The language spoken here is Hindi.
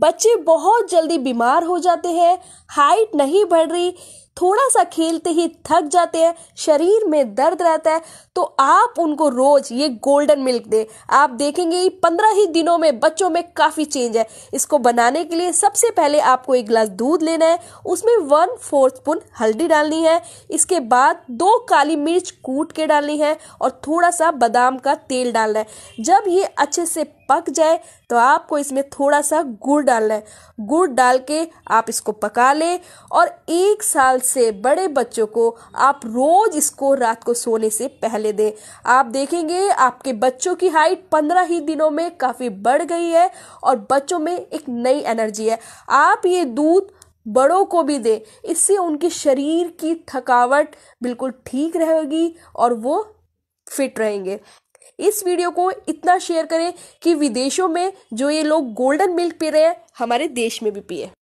बच्चे बहुत जल्दी बीमार हो जाते हैं हाइट नहीं बढ़ रही थोड़ा सा खेलते ही थक जाते हैं शरीर में दर्द रहता है तो आप उनको रोज ये गोल्डन मिल्क दें आप देखेंगे ये पंद्रह ही दिनों में बच्चों में काफ़ी चेंज है इसको बनाने के लिए सबसे पहले आपको एक गिलास दूध लेना है उसमें वन फोर्थ स्पून हल्दी डालनी है इसके बाद दो काली मिर्च कूट के डालनी है और थोड़ा सा बादाम का तेल डालना है जब ये अच्छे से पक जाए तो आपको इसमें थोड़ा सा गुड़ डालना है गुड़ डाल के आप इसको पका लें और एक साल से बड़े बच्चों को आप रोज़ इसको रात को सोने से पहले दें आप देखेंगे आपके बच्चों की हाइट पंद्रह ही दिनों में काफ़ी बढ़ गई है और बच्चों में एक नई एनर्जी है आप ये दूध बड़ों को भी दे इससे उनके शरीर की थकावट बिल्कुल ठीक रहेगी और वो फिट रहेंगे इस वीडियो को इतना शेयर करें कि विदेशों में जो ये लोग गोल्डन मिल्क पी रहे हैं हमारे देश में भी पिए